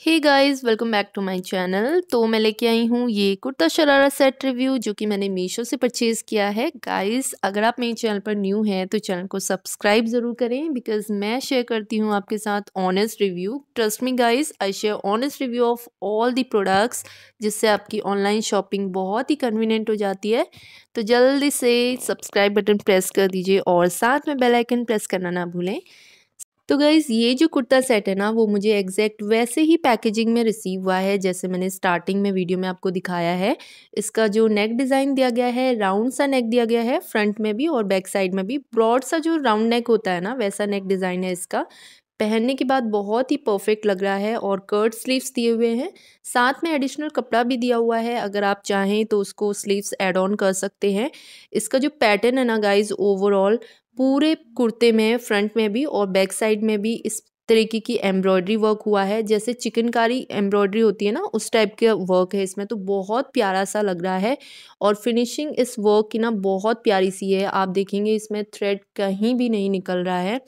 hey guys welcome back to my channel तो मैं लेके आई हूँ ये कुर्ता शरारा सेट रिव्यू जो कि मैंने मीशो से परचेज़ किया है गाइस अगर आप मेरे चैनल पर न्यू हैं तो चैनल को सब्सक्राइब ज़रूर करें बिकॉज मैं शेयर करती हूँ आपके साथ honest review trust me guys I share honest review of all the products जिससे आपकी ऑनलाइन शॉपिंग बहुत ही कन्वीनियंट हो जाती है तो जल्दी से सब्सक्राइब बटन प्रेस कर दीजिए और साथ में बेलाइकन प्रेस करना ना भूलें तो गाइज़ ये जो कुर्ता सेट है ना वो मुझे एग्जैक्ट वैसे ही पैकेजिंग में रिसीव हुआ है जैसे मैंने स्टार्टिंग में वीडियो में आपको दिखाया है इसका जो नेक डिज़ाइन दिया गया है राउंड सा नेक दिया गया है फ्रंट में भी और बैक साइड में भी ब्रॉड सा जो राउंड नेक होता है ना वैसा नेक डिज़ाइन है इसका पहनने के बाद बहुत ही परफेक्ट लग रहा है और कर्ट स्लीव्स दिए हुए हैं साथ में एडिशनल कपड़ा भी दिया हुआ है अगर आप चाहें तो उसको स्लीव्स एड ऑन कर सकते हैं इसका जो पैटर्न है ना गाइज ओवरऑल पूरे कुर्ते में फ्रंट में भी और बैक साइड में भी इस तरीके की एम्ब्रॉयडरी वर्क हुआ है जैसे चिकनकारी एम्ब्रॉयडरी होती है ना उस टाइप का वर्क है इसमें तो बहुत प्यारा सा लग रहा है और फिनिशिंग इस वर्क की ना बहुत प्यारी सी है आप देखेंगे इसमें थ्रेड कहीं भी नहीं निकल रहा है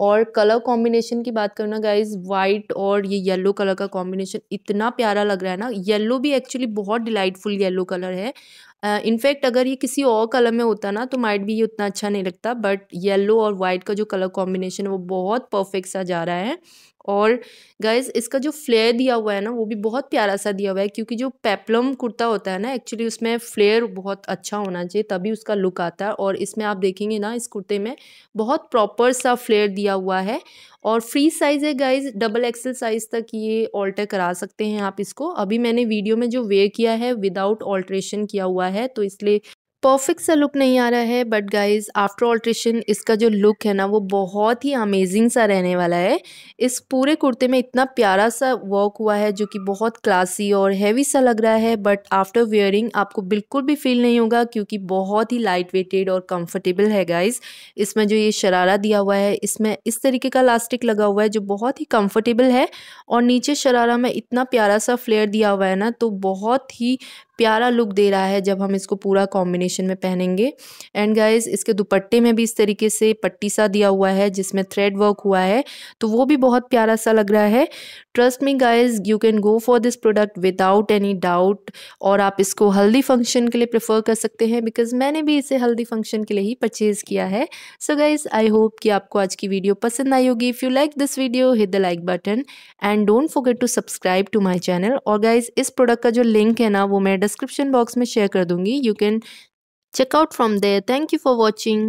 और कलर कॉम्बिनेशन की बात करना गाइज वाइट और ये येलो कलर का कॉम्बिनेशन इतना प्यारा लग रहा है ना येलो भी एक्चुअली बहुत डिलाइटफुल येलो कलर है इनफैक्ट uh, अगर ये किसी और कलर में होता ना तो माइट भी ये उतना अच्छा नहीं लगता बट येलो और वाइट का जो कलर कॉम्बिनेशन है वो बहुत परफेक्ट सा जा रहा है और गाइज इसका जो फ्लेयर दिया हुआ है ना वो भी बहुत प्यारा सा दिया हुआ है क्योंकि जो पेपलम कुर्ता होता है ना एक्चुअली उसमें फ्लेयर बहुत अच्छा होना चाहिए तभी उसका लुक आता है और इसमें आप देखेंगे ना इस कुर्ते में बहुत प्रॉपर सा फ्लेयर दिया हुआ है और फ्री साइज़ है गाइज डबल एक्सल साइज़ तक ये ऑल्टर करा सकते हैं आप इसको अभी मैंने वीडियो में जो वेयर किया है विदाउट ऑल्ट्रेशन किया हुआ है तो इसलिए परफेक्ट सा लुक नहीं आ रहा है बट गाइज आफ्टर ऑल्ट्रेशन इसका जो लुक है ना वो बहुत ही अमेजिंग सा रहने वाला है इस पूरे कुर्ते में इतना प्यारा सा वर्क हुआ है जो कि बहुत क्लासी और हैवी सा लग रहा है बट आफ्टर वेयरिंग आपको बिल्कुल भी फील नहीं होगा क्योंकि बहुत ही लाइट वेटेड और कम्फर्टेबल है गाइज इसमें जो ये शरारा दिया हुआ है इसमें इस तरीके का लास्टिक लगा हुआ है जो बहुत ही कम्फर्टेबल है और नीचे शरारा में इतना प्यारा सा फ्लेयर दिया हुआ है ना तो बहुत ही प्यारा लुक दे रहा है जब हम इसको पूरा कॉम्बिनेशन में पहनेंगे एंड गाइज इसके दुपट्टे में भी इस तरीके से पट्टी सा दिया हुआ है जिसमें थ्रेड वर्क हुआ है तो वो भी बहुत प्यारा सा लग रहा है trust me guys you can go for this product without any doubt और आप इसको हल्दी फंक्शन के लिए प्रेफर कर सकते हैं बिकॉज मैंने भी इसे हल्दी फंक्शन के लिए ही परचेज़ किया है सो गाइज आई होप कि आपको आज की वीडियो पसंद आई होगी if you like this video hit the like button and don't forget to subscribe to my channel और गाइज इस प्रोडक्ट का जो लिंक है ना वो मैं डिस्क्रिप्शन बॉक्स में शेयर कर दूंगी you can check out from there thank you for watching